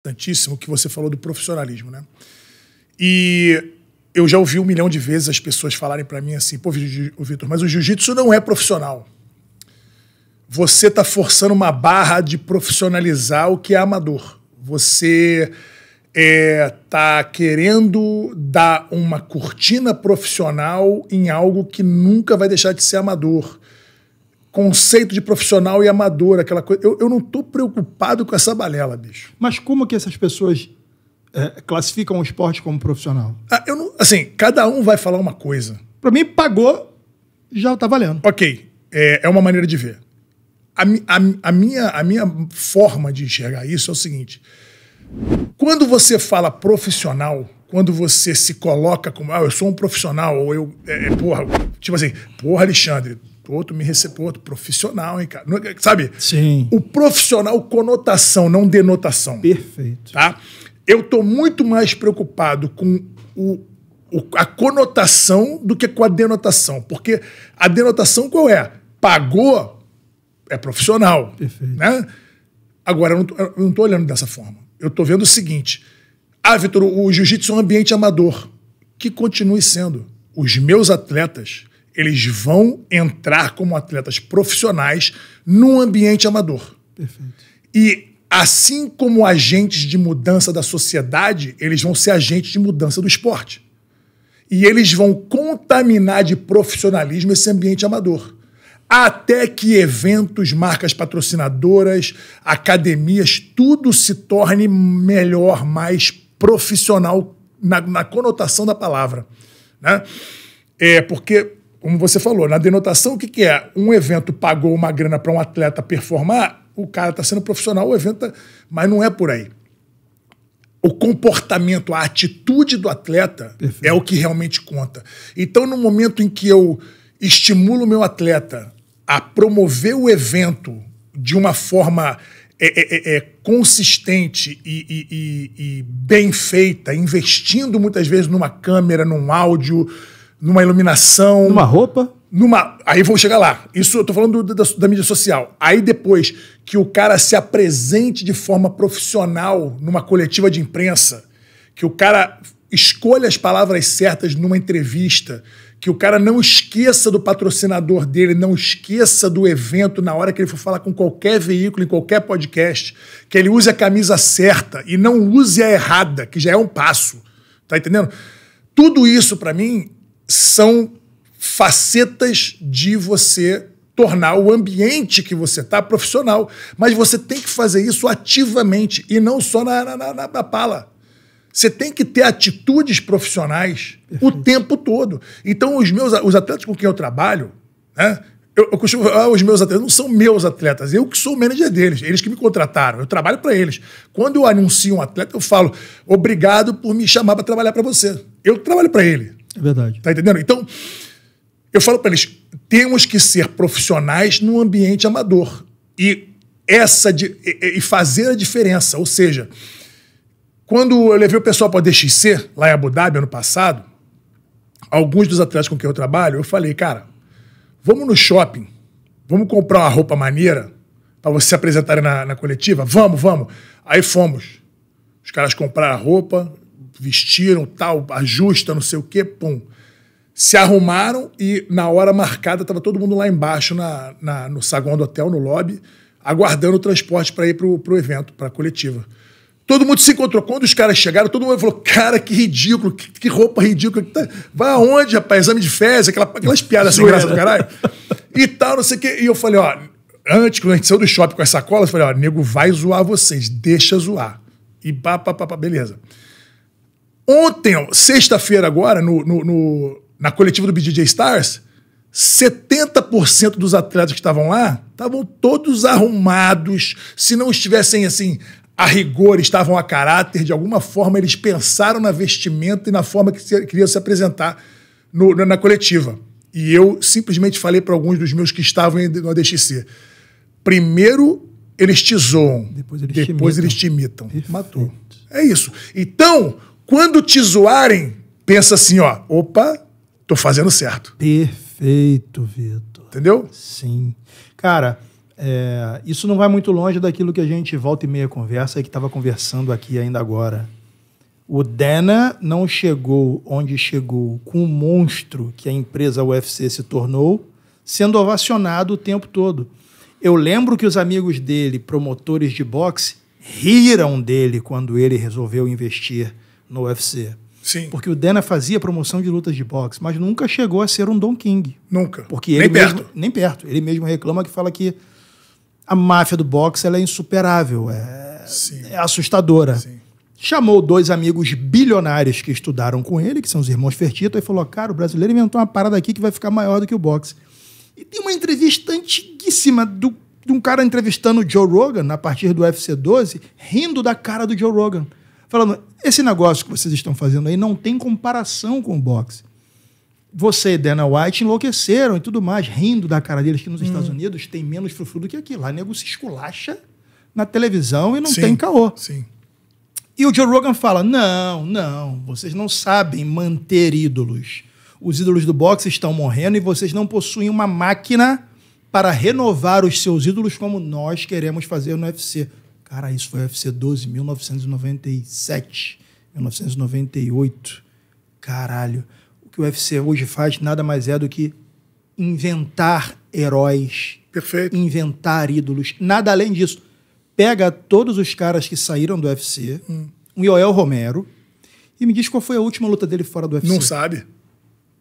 importantíssimo que você falou do profissionalismo, né? E eu já ouvi um milhão de vezes as pessoas falarem para mim assim, pô, Vitor, mas o jiu-jitsu não é profissional. Você está forçando uma barra de profissionalizar o que é amador. Você está é, querendo dar uma cortina profissional em algo que nunca vai deixar de ser amador conceito de profissional e amador, aquela coisa. Eu, eu não estou preocupado com essa balela, bicho. Mas como que essas pessoas é, classificam o esporte como profissional? Ah, eu não, assim, cada um vai falar uma coisa. Para mim, pagou, já está valendo. Ok, é, é, uma maneira de ver. A, a, a, minha, a minha forma de enxergar isso é o seguinte. Quando você fala profissional, quando você se coloca como, ah, eu sou um profissional, ou eu, é, é porra, tipo assim, porra, Alexandre, outro me recebeu, outro profissional, hein, cara? É sabe? Sim. O profissional, conotação, não denotação. Perfeito. Tá? Eu estou muito mais preocupado com o, o, a conotação do que com a denotação. Porque a denotação qual é? Pagou, é profissional. Perfeito. Né? Agora, eu não, estou olhando dessa forma. Eu estou vendo o seguinte. Ah, Vitor, o jiu-jitsu é um ambiente amador. Que continue sendo. Os meus atletas eles vão entrar como atletas profissionais num ambiente amador. Perfeito. E assim como agentes de mudança da sociedade, eles vão ser agentes de mudança do esporte. E eles vão contaminar de profissionalismo esse ambiente amador. Até que eventos, marcas patrocinadoras, academias, tudo se torne melhor, mais profissional na, na conotação da palavra. Né? É porque como você falou, na denotação, o que, que é? Um evento pagou uma grana para um atleta performar, o cara está sendo profissional, o evento. Tá... Mas não é por aí. O comportamento, a atitude do atleta Perfeito. é o que realmente conta. Então, no momento em que eu estimulo o meu atleta a promover o evento de uma forma é, é, é, é consistente e, e, e, e bem feita, investindo muitas vezes numa câmera, num áudio numa iluminação. Numa roupa? Numa. Aí vou chegar lá. Isso eu tô falando do, da, da, mídia social. Aí depois que o cara se apresente de forma profissional numa coletiva de imprensa, que o cara escolha as palavras certas numa entrevista, que o cara não esqueça do patrocinador dele, não esqueça do evento na hora que ele for falar com qualquer veículo, em qualquer podcast, que ele use a camisa certa e não use a errada, que já é um passo. Tá entendendo? Tudo isso, para mim, são facetas de você tornar o ambiente que você está profissional. Mas você tem que fazer isso ativamente e não só na, na, na, na pala. Você tem que ter atitudes profissionais Perfeito. o tempo todo. Então, os meus os atletas com quem eu trabalho, né? Eu, eu costumo falar, ah, os meus atletas não são meus atletas, eu que sou o manager deles, eles que me contrataram, eu trabalho para eles. Quando eu anuncio um atleta, eu falo, obrigado por me chamar para trabalhar para você. Eu trabalho para ele. É verdade. Tá entendendo? Então, eu falo para eles: temos que ser profissionais num ambiente amador. E essa de, e, e fazer a diferença. Ou seja, quando eu levei o pessoal para a DXC, lá em Abu Dhabi, ano passado, alguns dos atletas com quem eu trabalho, eu falei, cara, vamos no shopping, vamos comprar uma roupa maneira para vocês se apresentarem na, na coletiva? Vamos, vamos. Aí fomos. Os caras compraram a roupa, vestiram tal, ajusta, não sei o quê, pum. Se arrumaram e na hora marcada estava todo mundo lá embaixo na, na, no saguão do hotel, no lobby, aguardando o transporte para ir para o evento, para a coletiva. Todo mundo se encontrou. Quando os caras chegaram, todo mundo falou: Cara, que ridículo, que, que roupa ridícula. Que tá... Vai aonde, rapaz? Exame de fezes, aquela, aquelas piadas sem graça do caralho. E tal, não sei o quê. E eu falei: Ó, antes, quando a gente saiu do shopping com as sacolas, eu falei: Ó, nego vai zoar vocês, deixa zoar. E pá, pá, pá, pá beleza. Ontem, sexta-feira agora, no, no, no, na coletiva do BJJ Stars, 70% dos atletas que estavam lá estavam todos arrumados. Se não estivessem assim, a rigor, estavam a caráter, de alguma forma eles pensaram na vestimenta e na forma que queriam se apresentar no, na coletiva. E eu simplesmente falei para alguns dos meus que estavam no ADXC: primeiro eles te zoam, depois eles, depois te, imitam. Eles te imitam. Matou. É isso. Então, quando te zoarem, pensa assim, ó, opa, tô fazendo certo. Perfeito, Vitor. Entendeu? Sim. Cara, é, isso não vai muito longe daquilo que a gente volta e meia conversa e que estava conversando aqui ainda agora. O Dana não chegou onde chegou com o monstro que a empresa UFC se tornou, sendo ovacionado o tempo todo. Eu lembro que os amigos dele, promotores de boxe, riram dele quando ele resolveu investir no UFC. Sim. Porque o Dana fazia promoção de lutas de boxe, mas nunca chegou a ser um Don King. Nunca. Porque ele nem mesmo, perto. Nem perto. Ele mesmo reclama que fala que a máfia do boxe é insuperável, é, é assustadora. Sim. Chamou dois amigos bilionários que estudaram com ele, que são os irmãos Fertito, e falou: cara, o brasileiro inventou uma parada aqui que vai ficar maior do que o boxe. E tem uma entrevista antiguíssima do, de um cara entrevistando o Joe Rogan, a partir do UFC 12, rindo da cara do Joe Rogan falando: esse negócio que vocês estão fazendo aí não tem comparação com o boxe. Você e Dana White enlouqueceram e tudo mais, rindo da cara deles, que nos hum. Estados Unidos tem menos frufru do que aqui. Lá, nego se esculacha na televisão e não sim, tem caô. Sim. E o Joe Rogan fala: não, não, vocês não sabem manter ídolos. Os ídolos do boxe estão morrendo e vocês não possuem uma máquina para renovar os seus ídolos como nós queremos fazer no UFC. Cara, isso foi UFC 12, 1997, 1998. Caralho. O que o UFC hoje faz nada mais é do que inventar heróis. Perfeito. Inventar ídolos. Nada além disso. Pega todos os caras que saíram do UFC, hum. o Yoel Romero, e me diz qual foi a última luta dele fora do UFC. Não sabe.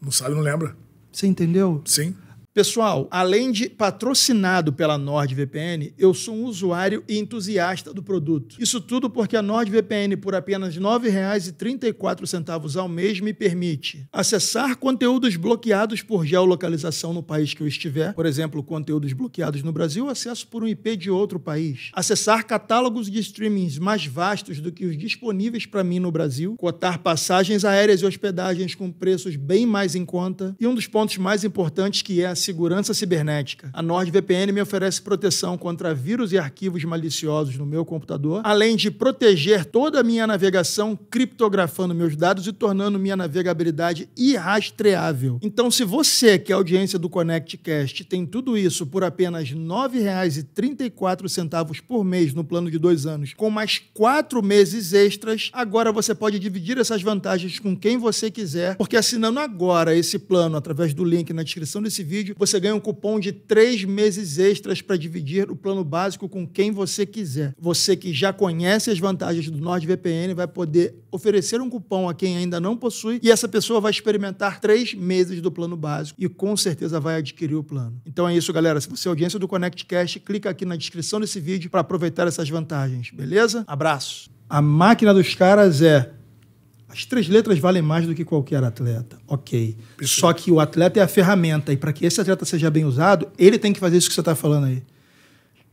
Não sabe, não lembra. Você entendeu? Sim. Pessoal, além de patrocinado pela NordVPN, eu sou um usuário e entusiasta do produto. Isso tudo porque a NordVPN, por apenas R$ 9,34 ao mês, me permite acessar conteúdos bloqueados por geolocalização no país que eu estiver, por exemplo, conteúdos bloqueados no Brasil, acesso por um IP de outro país, acessar catálogos de streamings mais vastos do que os disponíveis para mim no Brasil, cotar passagens aéreas e hospedagens com preços bem mais em conta, e um dos pontos mais importantes que é a segurança cibernética. A NordVPN me oferece proteção contra vírus e arquivos maliciosos no meu computador, além de proteger toda a minha navegação, criptografando meus dados e tornando minha navegabilidade irrastreável. Então, se você, que é audiência do ConnectCast, tem tudo isso por apenas R$ 9,34 por mês no plano de dois anos, com mais quatro meses extras, agora você pode dividir essas vantagens com quem você quiser, porque assinando agora esse plano através do link na descrição desse vídeo, você ganha um cupom de três meses extras para dividir o plano básico com quem você quiser. Você que já conhece as vantagens do NordVPN vai poder oferecer um cupom a quem ainda não possui e essa pessoa vai experimentar três meses do plano básico e com certeza vai adquirir o plano. Então é isso, galera. Se você é audiência do ConnectCast, clica aqui na descrição desse vídeo para aproveitar essas vantagens, beleza? Abraço! A máquina dos caras é as três letras valem mais do que qualquer atleta, ok. Perfeito. Só que o atleta é a ferramenta, e para que esse atleta seja bem usado, ele tem que fazer isso que você está falando aí.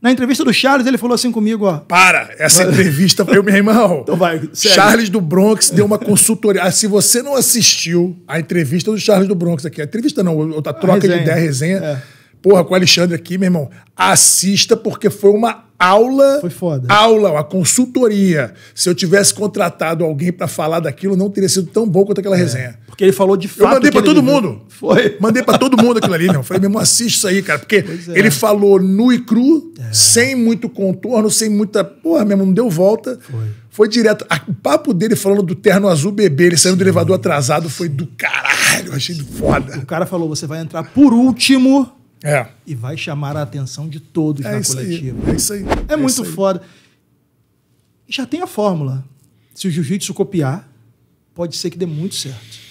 Na entrevista do Charles, ele falou assim comigo, ó. Para! Essa entrevista foi meu irmão. Então vai, sério. Charles do Bronx deu uma consultoria. Ah, se você não assistiu a entrevista do Charles do Bronx aqui, a entrevista não, a troca a de ideia, resenha. É. Porra, com o Alexandre aqui, meu irmão, assista porque foi uma aula. Foi foda. Aula, a consultoria. Se eu tivesse contratado alguém para falar daquilo, não teria sido tão bom quanto aquela é, resenha. Porque ele falou de fato. Eu mandei para todo mundo. Foi. Mandei para todo mundo aquilo ali, meu. Falei, meu irmão, assiste isso aí, cara. Porque é. ele falou nu e cru, é. sem muito contorno, sem muita. Porra, meu irmão, não deu volta. Foi. Foi direto. O papo dele falando do terno azul bebê, ele saiu do elevador atrasado, foi do caralho. Achei foda. O cara falou: você vai entrar por último é. E vai chamar a atenção de todos é na coletiva. Aí, é isso aí. É, é muito aí. foda. Já tem a fórmula. Se o jiu-jitsu copiar, pode ser que dê muito certo.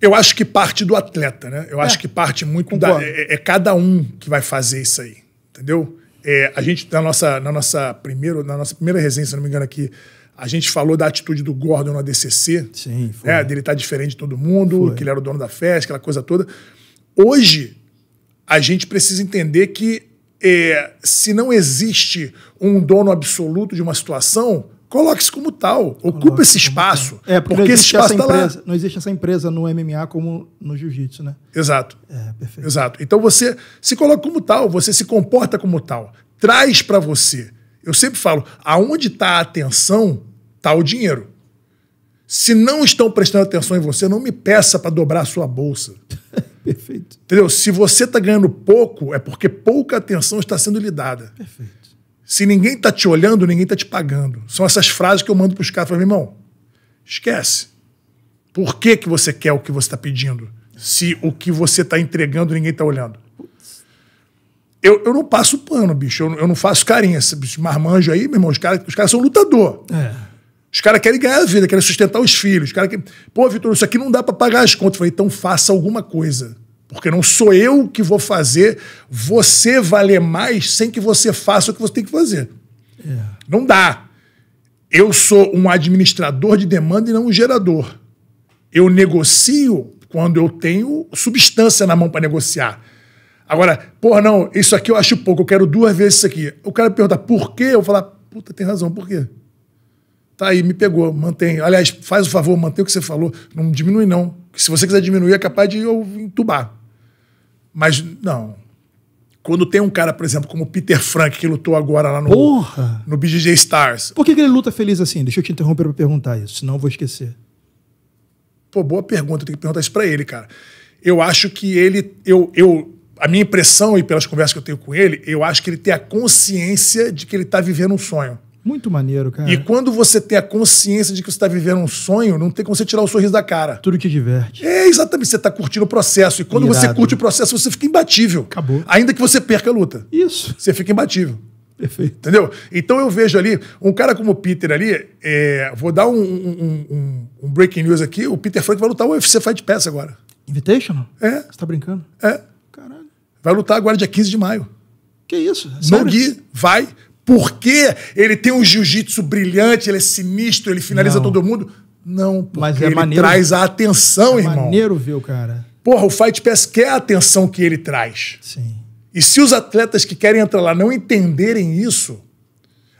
Eu acho que parte do atleta, né? Eu é. acho que parte muito Concordo. da. É, é, cada um que vai fazer isso aí, entendeu? É, a gente, na nossa, na, nossa primeira, na nossa primeira resenha, se não me engano aqui, a gente falou da atitude do Gordon na DCC. Sim, né? foi. Né? Dele estar tá diferente de todo mundo, foi. que ele era o dono da festa, aquela coisa toda. Hoje, a gente precisa entender que é, se não existe um dono absoluto de uma situação, coloque-se como tal, ocupe esse espaço. É, porque, porque esse espaço está lá. Não existe essa empresa no MMA como no jiu-jitsu, né? Exato. É, perfeito. Exato. Então você se coloca como tal, você se comporta como tal, traz para você. Eu sempre falo, aonde está a atenção, está o dinheiro. Se não estão prestando atenção em você, não me peça para dobrar a sua bolsa. Perfeito. Entendeu? Se você está ganhando pouco, é porque pouca atenção está sendo lhe dada. Perfeito. Se ninguém está te olhando, ninguém está te pagando. São essas frases que eu mando para os caras. Falo, irmão, esquece. Por que, que você quer o que você está pedindo? Se o que você está entregando, ninguém está olhando. Eu, eu não passo pano, bicho. Eu, eu não faço carinha. Esse marmanjo aí, meu irmão, os caras os cara são lutador. É. Os caras querem ganhar a vida, querem sustentar os filhos. Os cara que... Pô, Vitor, isso aqui não dá para pagar as contas. Eu falei, então faça alguma coisa. Porque não sou eu que vou fazer você valer mais sem que você faça o que você tem que fazer. É. Não dá. Eu sou um administrador de demanda e não um gerador. Eu negocio quando eu tenho substância na mão para negociar. Agora, porra, não, isso aqui eu acho pouco, eu quero duas vezes isso aqui. O cara pergunta por quê? Eu falar, puta, tem razão, por quê? Tá aí, me pegou, mantém. Aliás, faz o favor, mantém o que você falou. Não diminui, não. Se você quiser diminuir, é capaz de eu entubar. Mas não. Quando tem um cara, por exemplo, como o Peter Frank, que lutou agora lá no, Porra! no BJJ Stars. Por que, que ele luta feliz assim? Deixa eu te interromper para perguntar isso, senão eu vou esquecer. Pô, boa pergunta. Eu tenho que perguntar isso para ele, cara. Eu acho que ele. Eu, eu, a minha impressão, e pelas conversas que eu tenho com ele, eu acho que ele tem a consciência de que ele está vivendo um sonho. Muito maneiro, cara. E quando você tem a consciência de que você está vivendo um sonho, não tem como você tirar o sorriso da cara. Tudo que diverte. É, exatamente. Você está curtindo o processo. E quando Irado. você curte o processo, você fica imbatível. Acabou. Ainda que você perca a luta. Isso. Você fica imbatível. Perfeito. Entendeu? Então eu vejo ali, um cara como o Peter ali, é, vou dar um, um, um, um, breaking news aqui, o Peter Frank vai lutar o UFC Fight Pass agora. Invitational? É. Você está brincando? É. Caralho. Vai lutar agora dia 15 de maio. Que isso? Sério? Nogi vai porque ele tem um jiu-jitsu brilhante, ele é sinistro, ele finaliza Não. todo mundo. Não, porque Mas é ele maneiro. traz a atenção, é irmão. maneiro ver o cara. Porra, o Fight Pass quer a atenção que ele traz. Sim. E se os atletas que querem entrar lá não entenderem isso,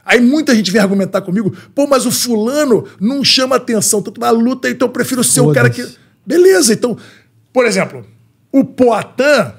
Aí muita gente vem argumentar comigo, pô, mas o fulano não chama atenção, tanto na luta, então eu prefiro ser o cara que. Beleza, então, por exemplo, o Poatan,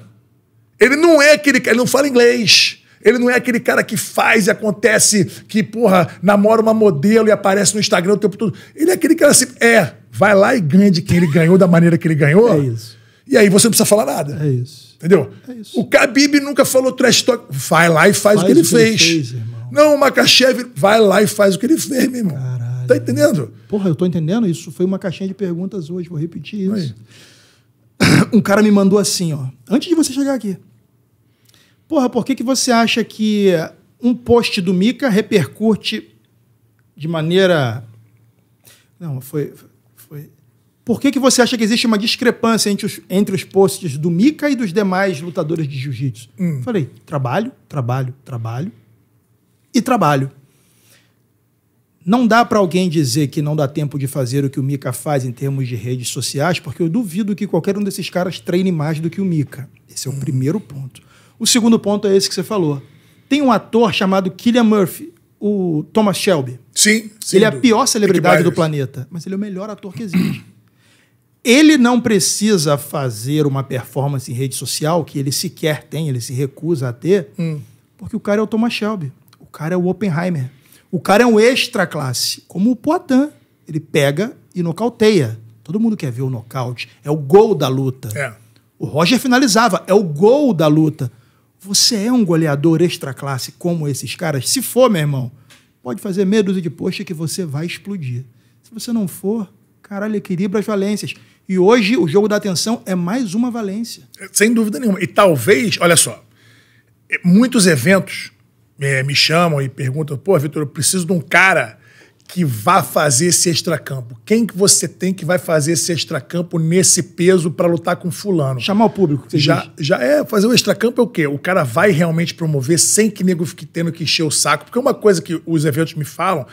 ele não é aquele cara, ele não fala inglês. Ele não é aquele cara que faz e acontece, que, porra, namora uma modelo e aparece no Instagram o tempo todo. Ele é aquele cara assim, é, vai lá e ganha de quem ele ganhou, da maneira que ele ganhou. É isso. E aí você não precisa falar nada. É isso. Entendeu? É isso. O Khabib nunca falou trash talk. Vai lá e faz, faz o que ele o que fez. Ele fez não, o Makachev, vai lá e faz o que ele fez, meu irmão. Caralho. Tá entendendo? Porra, eu tô entendendo. Isso foi uma caixinha de perguntas hoje, vou repetir isso. Aí. Um cara me mandou assim, ó. Antes de você chegar aqui. Porra, por que, que você acha que um post do Mika repercute de maneira. Não, foi. foi... Por que, que você acha que existe uma discrepância entre os, entre os posts do Mika e dos demais lutadores de jiu-jitsu? Hum. Falei, trabalho, trabalho, trabalho e trabalho. Não dá para alguém dizer que não dá tempo de fazer o que o Mika faz em termos de redes sociais, porque eu duvido que qualquer um desses caras treine mais do que o Mika. Esse é o hum. primeiro ponto. O segundo ponto é esse que você falou. Tem um ator chamado Killian Murphy, o Thomas Shelby. Sim, sim. Ele é a pior celebridade do planeta, mas ele é o melhor ator que existe. Ele não precisa fazer uma performance em rede social que ele sequer tem, ele se recusa a ter, hum. porque o cara é o Thomas Shelby, o cara é o Oppenheimer, o cara é um extra classe, como o Poitin. Ele pega e nocauteia. Todo mundo quer ver o nocaute, é o gol da luta. É. O Roger finalizava, é o gol da luta. Você é um goleador extra-classe como esses caras? Se for, meu irmão, pode fazer meia dúzia de poxa que você vai explodir. Se você não for, caralho, equilibra as valências. E hoje o jogo da atenção é mais uma valência. É, sem dúvida nenhuma. E talvez, olha só, é, muitos eventos é, me chamam e perguntam: pô, Vitor, eu preciso de um cara que vá fazer esse extracampo? Quem que você tem que vai fazer esse extracampo nesse peso para lutar com fulano? Chamar o público. já, diz. já é fazer o extracampo é o quê? O cara vai realmente promover sem que nego fique tendo que encher o saco, porque uma coisa que os eventos me falam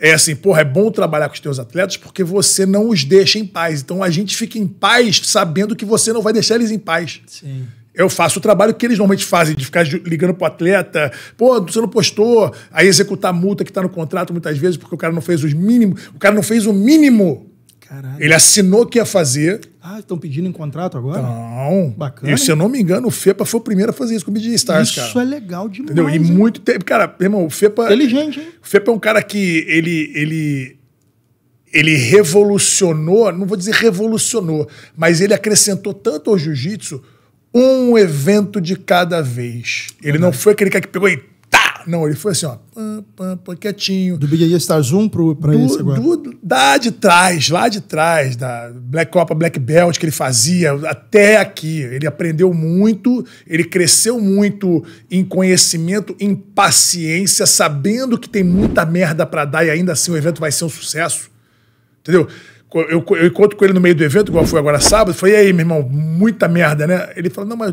é assim, porra, é bom trabalhar com os teus atletas porque você não os deixa em paz. Então a gente fica em paz sabendo que você não vai deixar eles em paz. Sim. Eu faço o trabalho que eles normalmente fazem, de ficar ligando pro atleta, pô, você não postou, aí executar a multa que está no contrato muitas vezes, porque o cara não fez os mínimos. O cara não fez o mínimo. Caralho. Ele assinou que ia fazer. Ah, estão pedindo em contrato agora? Não. Bacana. E, se eu não me engano, o FEPA foi o primeiro a fazer isso com o BJ Stars, isso cara. Isso é legal demais. Entendeu? E hein? muito tempo. Cara, irmão, o FEPA. Inteligente, hein? O FEPA é um cara que ele. ele ele revolucionou, não vou dizer revolucionou, mas ele acrescentou tanto ao jiu-jitsu um evento de cada vez. Ele uhum. não foi aquele cara que pegou e tá! Não, ele foi assim, ó, pam, pam, pam, quietinho. Do Big Star Stars 1 pro, pra do, esse agora? Do, da de trás, lá de trás, da Black Copa, Black Belt que ele fazia, até aqui. Ele aprendeu muito, ele cresceu muito em conhecimento, em paciência, sabendo que tem muita merda para dar e ainda assim o evento vai ser um sucesso. Entendeu? Eu, eu encontro com ele no meio do evento, igual foi agora sábado, falei, e aí, meu irmão, muita merda, né? Ele falou, não, mas